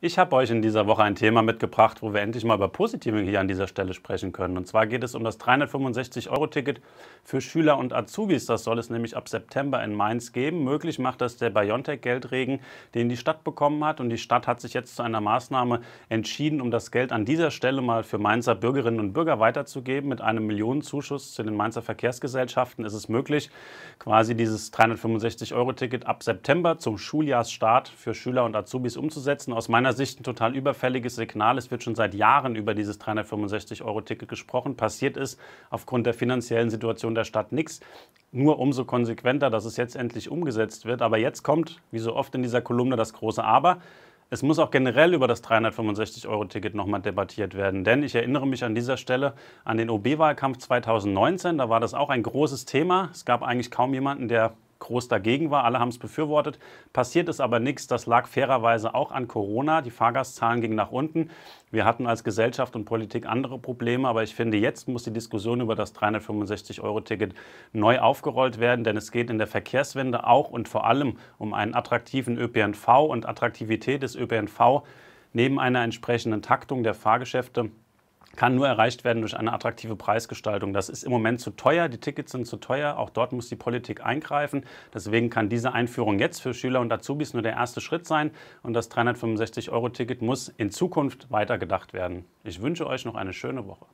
Ich habe euch in dieser Woche ein Thema mitgebracht, wo wir endlich mal über Positive hier an dieser Stelle sprechen können. Und zwar geht es um das 365-Euro-Ticket für Schüler und Azubis. Das soll es nämlich ab September in Mainz geben. Möglich macht das der BioNTech-Geldregen, den die Stadt bekommen hat. Und die Stadt hat sich jetzt zu einer Maßnahme entschieden, um das Geld an dieser Stelle mal für Mainzer Bürgerinnen und Bürger weiterzugeben. Mit einem Millionenzuschuss zu den Mainzer Verkehrsgesellschaften ist es möglich, quasi dieses 365-Euro-Ticket ab September zum Schuljahrsstart für Schüler und Azubis umzusetzen. Aus meiner meiner Sicht ein total überfälliges Signal. Es wird schon seit Jahren über dieses 365-Euro-Ticket gesprochen. Passiert ist aufgrund der finanziellen Situation der Stadt nichts. Nur umso konsequenter, dass es jetzt endlich umgesetzt wird. Aber jetzt kommt, wie so oft in dieser Kolumne, das große Aber. Es muss auch generell über das 365-Euro-Ticket nochmal debattiert werden. Denn ich erinnere mich an dieser Stelle an den OB-Wahlkampf 2019. Da war das auch ein großes Thema. Es gab eigentlich kaum jemanden, der groß dagegen war. Alle haben es befürwortet. Passiert ist aber nichts. Das lag fairerweise auch an Corona. Die Fahrgastzahlen gingen nach unten. Wir hatten als Gesellschaft und Politik andere Probleme, aber ich finde, jetzt muss die Diskussion über das 365-Euro-Ticket neu aufgerollt werden, denn es geht in der Verkehrswende auch und vor allem um einen attraktiven ÖPNV und Attraktivität des ÖPNV neben einer entsprechenden Taktung der Fahrgeschäfte kann nur erreicht werden durch eine attraktive Preisgestaltung. Das ist im Moment zu teuer, die Tickets sind zu teuer, auch dort muss die Politik eingreifen. Deswegen kann diese Einführung jetzt für Schüler und Azubis nur der erste Schritt sein und das 365-Euro-Ticket muss in Zukunft weitergedacht werden. Ich wünsche euch noch eine schöne Woche.